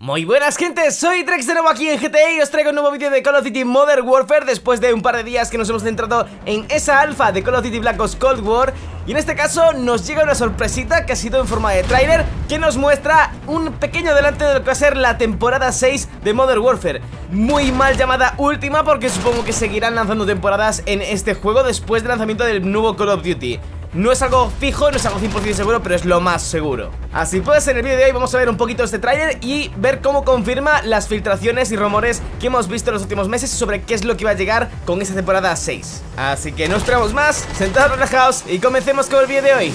Muy buenas gente, soy Drex de nuevo aquí en GTA y os traigo un nuevo vídeo de Call of Duty Modern Warfare después de un par de días que nos hemos centrado en esa alfa de Call of Duty Black Ops Cold War y en este caso nos llega una sorpresita que ha sido en forma de trailer que nos muestra un pequeño adelanto de lo que va a ser la temporada 6 de Modern Warfare Muy mal llamada última porque supongo que seguirán lanzando temporadas en este juego después del lanzamiento del nuevo Call of Duty no es algo fijo, no es algo 100% seguro, pero es lo más seguro Así pues, en el vídeo de hoy vamos a ver un poquito este tráiler y ver cómo confirma las filtraciones y rumores que hemos visto en los últimos meses sobre qué es lo que va a llegar con esta temporada 6 Así que no esperamos más, sentados relajados y comencemos con el vídeo de hoy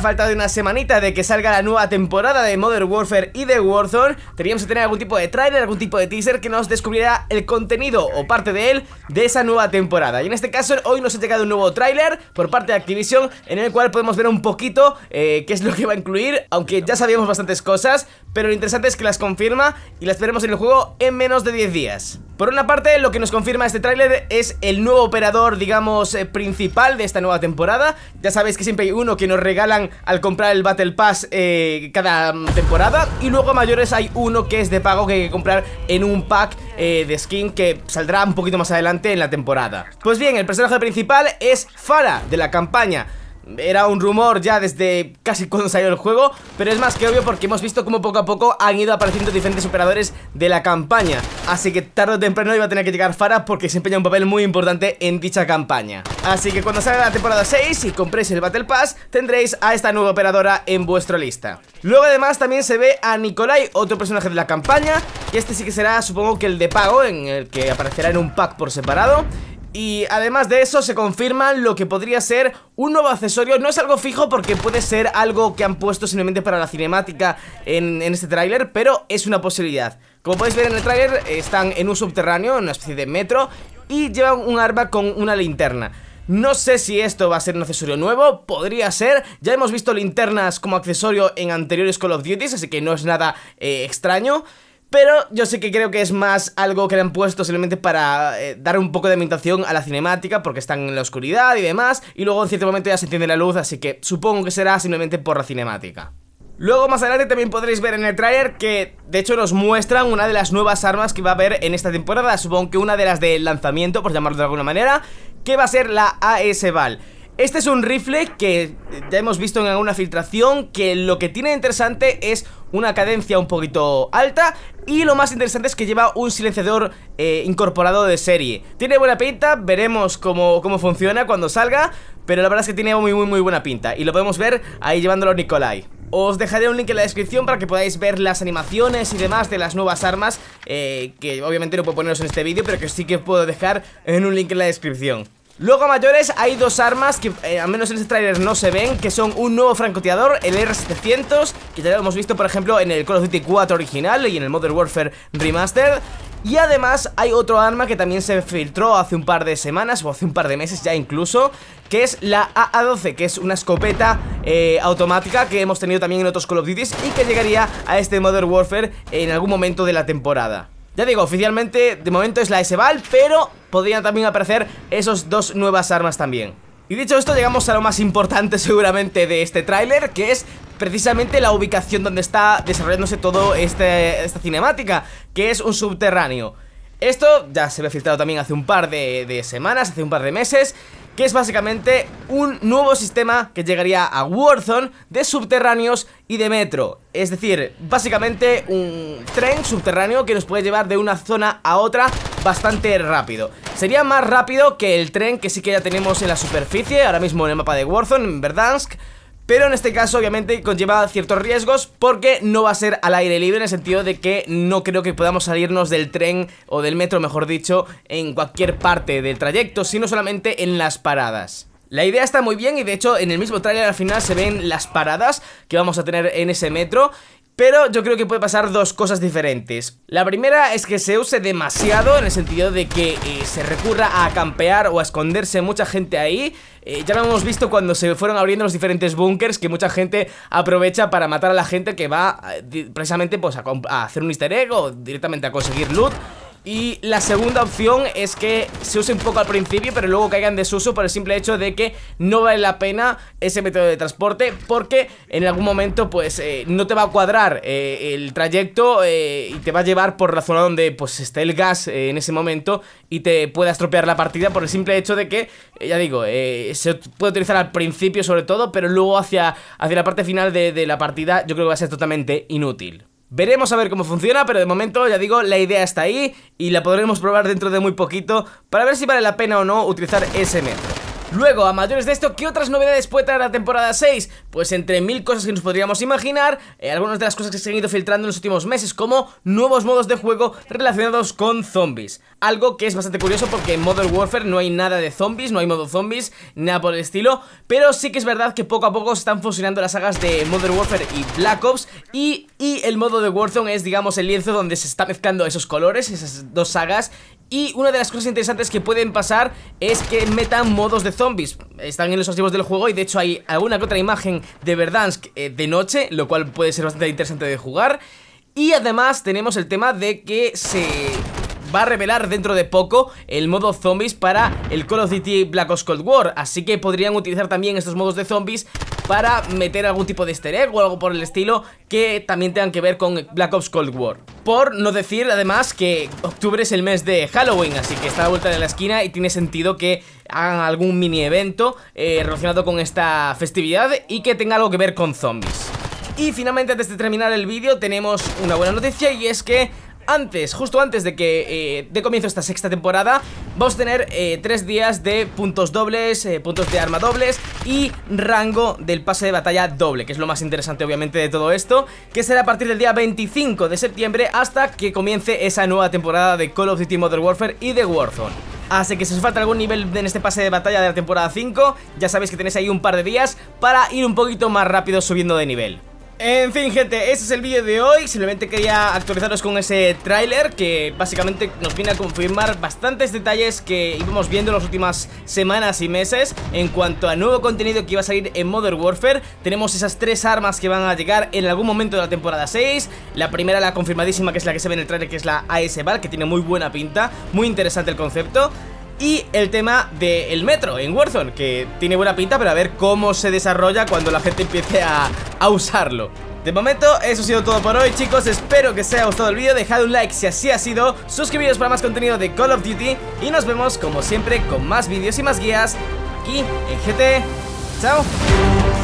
falta de una semanita de que salga la nueva temporada de Modern Warfare y de Warzone, teníamos que tener algún tipo de trailer, algún tipo de teaser que nos descubriera el contenido o parte de él de esa nueva temporada. Y en este caso, hoy nos ha llegado un nuevo tráiler por parte de Activision en el cual podemos ver un poquito eh, qué es lo que va a incluir, aunque ya sabíamos bastantes cosas, pero lo interesante es que las confirma y las veremos en el juego en menos de 10 días. Por una parte, lo que nos confirma este tráiler es el nuevo operador, digamos, eh, principal de esta nueva temporada. Ya sabéis que siempre hay uno que nos regalan al comprar el Battle Pass eh, cada mm, temporada. Y luego mayores hay uno que es de pago que hay que comprar en un pack eh, de skin que saldrá un poquito más adelante en la temporada. Pues bien, el personaje principal es Fara de la campaña. Era un rumor ya desde casi cuando salió el juego Pero es más que obvio porque hemos visto como poco a poco han ido apareciendo diferentes operadores de la campaña Así que tarde o temprano iba a tener que llegar Farah porque desempeña un papel muy importante en dicha campaña Así que cuando salga la temporada 6 y compréis el Battle Pass Tendréis a esta nueva operadora en vuestra lista Luego además también se ve a Nikolai, otro personaje de la campaña Y este sí que será supongo que el de pago en el que aparecerá en un pack por separado y además de eso se confirma lo que podría ser un nuevo accesorio No es algo fijo porque puede ser algo que han puesto simplemente para la cinemática en, este tráiler Pero es una posibilidad Como podéis ver en el tráiler están en un subterráneo, en una especie de metro Y llevan un arma con una linterna no sé si esto va a ser un accesorio nuevo, podría ser, ya hemos visto linternas como accesorio en anteriores Call of Duty, así que no es nada eh, extraño pero yo sé que creo que es más algo que le han puesto simplemente para eh, dar un poco de ambientación a la cinemática, porque están en la oscuridad y demás, y luego en cierto momento ya se enciende la luz, así que supongo que será simplemente por la cinemática. Luego más adelante también podréis ver en el trailer que de hecho nos muestran una de las nuevas armas que va a haber en esta temporada, supongo que una de las de lanzamiento, por llamarlo de alguna manera, que va a ser la AS-Val. Este es un rifle que ya hemos visto en alguna filtración que lo que tiene interesante es una cadencia un poquito alta y lo más interesante es que lleva un silenciador eh, incorporado de serie. Tiene buena pinta, veremos cómo, funciona cuando salga, pero la verdad es que tiene muy muy muy buena pinta y lo podemos ver ahí llevándolo a Nikolai. Os dejaré un link en la descripción para que podáis ver las animaciones y demás de las nuevas armas eh, Que obviamente no puedo poneros en este vídeo, pero que sí que puedo dejar en un link en la descripción Luego mayores hay dos armas que eh, al menos en este trailer no se ven Que son un nuevo francotirador, el R700 Que ya lo hemos visto por ejemplo en el Call of Duty 4 original y en el Modern Warfare Remastered y además hay otro arma que también se filtró hace un par de semanas o hace un par de meses ya incluso Que es la AA-12, que es una escopeta eh, automática que hemos tenido también en otros Call of Duty Y que llegaría a este Modern Warfare en algún momento de la temporada Ya digo, oficialmente de momento es la s ball pero podrían también aparecer esos dos nuevas armas también y dicho esto, llegamos a lo más importante seguramente de este tráiler, que es precisamente la ubicación donde está desarrollándose toda este, esta cinemática, que es un subterráneo. Esto ya se ve filtrado también hace un par de semanas, hace un par de meses, que es básicamente un nuevo sistema que llegaría a Warzone de subterráneos y de metro. Es decir, básicamente un tren subterráneo que nos puede llevar de una zona a otra bastante rápido. Sería más rápido que el tren que sí que ya tenemos en la superficie, ahora mismo en el mapa de Warzone, en Verdansk, pero en este caso obviamente conlleva ciertos riesgos porque no va a ser al aire libre en el sentido de que no creo que podamos salirnos del tren o del metro, mejor dicho, en cualquier parte del trayecto, sino solamente en las paradas. La idea está muy bien y de hecho en el mismo trailer al final se ven las paradas que vamos a tener en ese metro pero yo creo que puede pasar dos cosas diferentes La primera es que se use demasiado en el sentido de que eh, se recurra a campear o a esconderse mucha gente ahí eh, Ya lo hemos visto cuando se fueron abriendo los diferentes bunkers que mucha gente aprovecha para matar a la gente que va eh, precisamente pues a, a hacer un easter egg o directamente a conseguir loot y la segunda opción es que se use un poco al principio Pero luego caiga en desuso por el simple hecho de que no vale la pena ese método de transporte Porque en algún momento pues eh, no te va a cuadrar eh, el trayecto eh, Y te va a llevar por la zona donde pues está el gas en ese momento Y te pueda estropear la partida por el simple hecho de que Ya digo, se puede utilizar al principio sobre todo Pero luego hacia, hacia la parte final de, de la partida yo creo que va a ser totalmente inútil Veremos a ver cómo funciona, pero de momento, ya digo, la idea está ahí y la podremos probar dentro de muy poquito para ver si vale la pena o no utilizar ese método Luego, a mayores de esto, ¿qué otras novedades puede traer la temporada 6? Pues entre mil cosas que nos podríamos imaginar, eh, algunas de las cosas que se han ido filtrando en los últimos meses, como nuevos modos de juego relacionados con zombies. Algo que es bastante curioso porque en Modern Warfare no hay nada de zombies, no hay modo zombies, nada por el estilo, pero sí que es verdad que poco a poco se están fusionando las sagas de Modern Warfare y Black Ops y, y el modo de Warzone es, digamos, el lienzo donde se está mezclando esos colores, esas dos sagas, y una de las cosas interesantes que pueden pasar es que metan modos de zombies. Están en los archivos del juego y de hecho hay alguna que otra imagen de Verdansk eh, de noche, lo cual puede ser bastante interesante de jugar. Y además tenemos el tema de que se va a revelar dentro de poco el modo zombies para el Call of Duty Black Ops Cold War Así que podrían utilizar también estos modos de zombies para meter algún tipo de easter egg o algo por el estilo que también tengan que ver con Black Ops Cold War. Por no decir además que octubre es el mes de Halloween, así que está a la vuelta de la esquina y tiene sentido que hagan algún mini evento eh, relacionado con esta festividad y que tenga algo que ver con zombies. Y finalmente antes de terminar el vídeo tenemos una buena noticia y es que antes, justo antes de que eh, de comienzo esta sexta temporada Vamos a tener eh, tres días de puntos dobles, eh, puntos de arma dobles Y rango del pase de batalla doble, que es lo más interesante obviamente de todo esto Que será a partir del día 25 de septiembre hasta que comience esa nueva temporada de Call of Duty Modern Warfare y de Warzone Así que si os falta algún nivel en este pase de batalla de la temporada 5 Ya sabéis que tenéis ahí un par de días para ir un poquito más rápido subiendo de nivel en fin, gente, ese es el vídeo de hoy Simplemente quería actualizaros con ese tráiler Que básicamente nos viene a confirmar bastantes detalles Que íbamos viendo en las últimas semanas y meses En cuanto a nuevo contenido que iba a salir en Modern Warfare Tenemos esas tres armas que van a llegar en algún momento de la temporada 6 La primera, la confirmadísima, que es la que se ve en el tráiler Que es la AS Bar, que tiene muy buena pinta Muy interesante el concepto y el tema del metro en Warzone, que tiene buena pinta, pero a ver cómo se desarrolla cuando la gente empiece a, a usarlo. De momento, eso ha sido todo por hoy, chicos. Espero que os haya gustado el vídeo. Dejad un like si así ha sido. Suscribiros para más contenido de Call of Duty. Y nos vemos, como siempre, con más vídeos y más guías aquí en GT. ¡Chao!